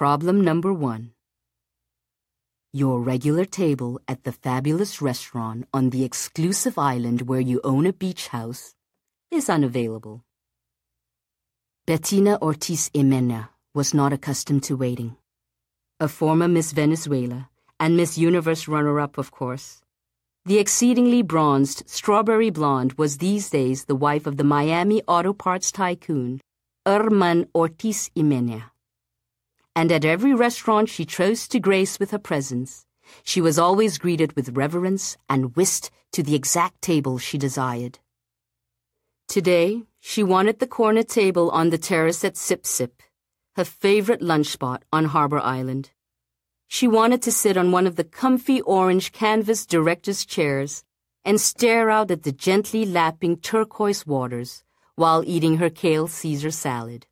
Problem number one. Your regular table at the fabulous restaurant on the exclusive island where you own a beach house is unavailable. Bettina Ortiz Imena was not accustomed to waiting. A former Miss Venezuela and Miss Universe runner up, of course. The exceedingly bronzed strawberry blonde was these days the wife of the Miami auto parts tycoon, Herman Ortiz Imena and at every restaurant she chose to grace with her presence. She was always greeted with reverence and whisked to the exact table she desired. Today, she wanted the corner table on the terrace at Sip Sip, her favorite lunch spot on Harbor Island. She wanted to sit on one of the comfy orange canvas director's chairs and stare out at the gently lapping turquoise waters while eating her kale Caesar salad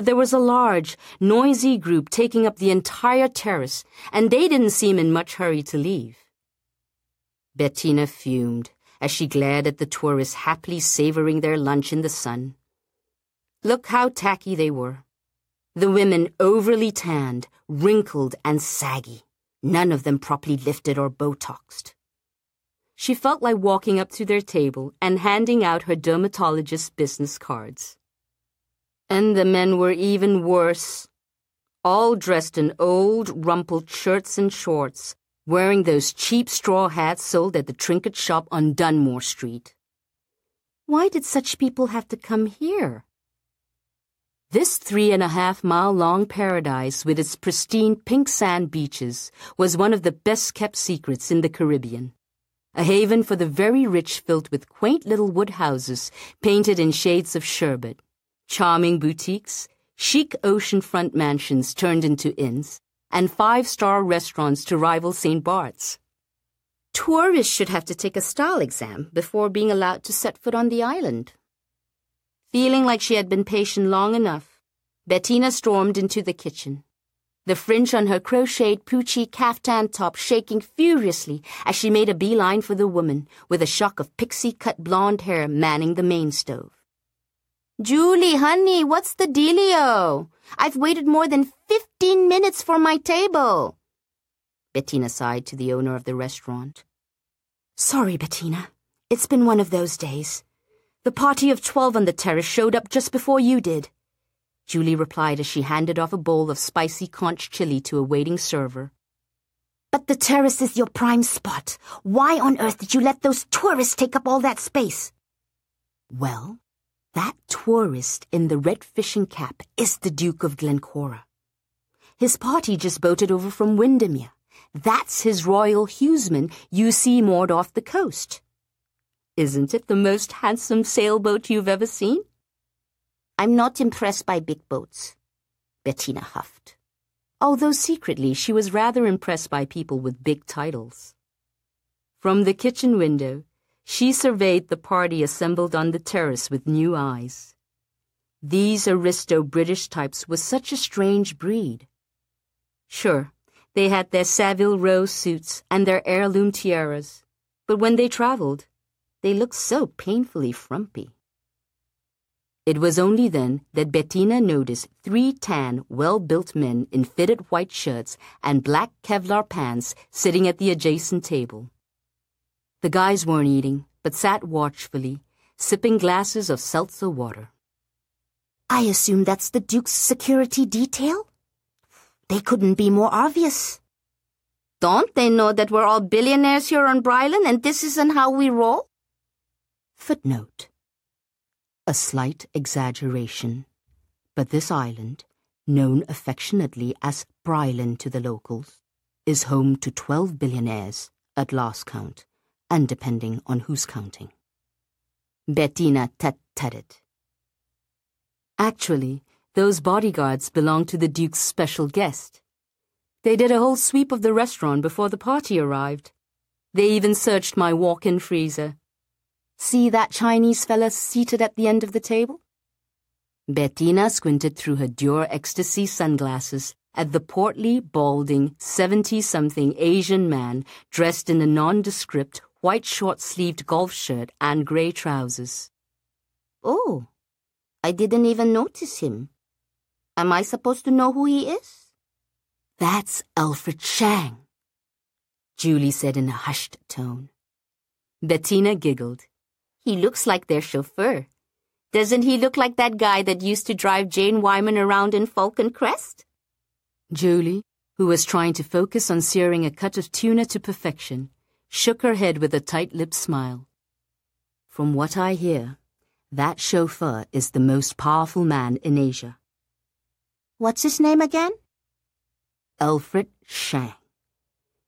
but there was a large, noisy group taking up the entire terrace, and they didn't seem in much hurry to leave. Bettina fumed as she glared at the tourists happily savoring their lunch in the sun. Look how tacky they were. The women overly tanned, wrinkled, and saggy, none of them properly lifted or Botoxed. She felt like walking up to their table and handing out her dermatologist's business cards. And the men were even worse. All dressed in old, rumpled shirts and shorts, wearing those cheap straw hats sold at the trinket shop on Dunmore Street. Why did such people have to come here? This three and a half mile long paradise with its pristine pink sand beaches was one of the best kept secrets in the Caribbean. A haven for the very rich filled with quaint little wood houses painted in shades of sherbet charming boutiques, chic oceanfront mansions turned into inns, and five star restaurants to rival St. Bart's. Tourists should have to take a style exam before being allowed to set foot on the island. Feeling like she had been patient long enough, Bettina stormed into the kitchen, the fringe on her crocheted poochie caftan top shaking furiously as she made a beeline for the woman with a shock of pixie cut blonde hair manning the main stove. Julie, honey, what's the dealio? I've waited more than 15 minutes for my table. Bettina sighed to the owner of the restaurant. Sorry, Bettina. It's been one of those days. The party of 12 on the terrace showed up just before you did. Julie replied as she handed off a bowl of spicy conch chili to a waiting server. But the terrace is your prime spot. Why on earth did you let those tourists take up all that space? Well, that tourist in the red fishing cap is the Duke of Glencora. His party just boated over from Windermere. That's his royal hughesman you see moored off the coast. Isn't it the most handsome sailboat you've ever seen? I'm not impressed by big boats, Bettina huffed, although secretly she was rather impressed by people with big titles. From the kitchen window, she surveyed the party assembled on the terrace with new eyes. These aristo British types were such a strange breed. Sure, they had their Savile Row suits and their heirloom tiaras, but when they traveled, they looked so painfully frumpy. It was only then that Bettina noticed three tan, well built men in fitted white shirts and black Kevlar pants sitting at the adjacent table. The guys weren't eating, but sat watchfully, sipping glasses of seltzer water. I assume that's the Duke's security detail? They couldn't be more obvious. Don't they know that we're all billionaires here on Brylan and this isn't how we roll? Footnote. A slight exaggeration. But this island, known affectionately as Brylan to the locals, is home to 12 billionaires at last count and depending on who's counting. Bettina tut-tutted. Actually, those bodyguards belonged to the Duke's special guest. They did a whole sweep of the restaurant before the party arrived. They even searched my walk-in freezer. See that Chinese fella seated at the end of the table? Bettina squinted through her Dior Ecstasy sunglasses at the portly, balding, 70-something Asian man dressed in a nondescript white short sleeved golf shirt, and grey trousers. Oh, I didn't even notice him. Am I supposed to know who he is? That's Alfred Chang, Julie said in a hushed tone. Bettina giggled. He looks like their chauffeur. Doesn't he look like that guy that used to drive Jane Wyman around in Falcon Crest? Julie, who was trying to focus on searing a cut of tuna to perfection, shook her head with a tight-lipped smile. From what I hear, that chauffeur is the most powerful man in Asia. What's his name again? Alfred Shang.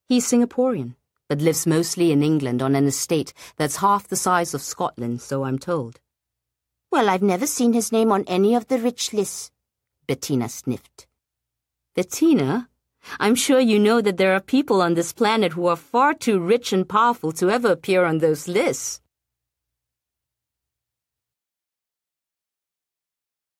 He's Singaporean, but lives mostly in England on an estate that's half the size of Scotland, so I'm told. Well, I've never seen his name on any of the rich lists, Bettina sniffed. Bettina I'm sure you know that there are people on this planet who are far too rich and powerful to ever appear on those lists.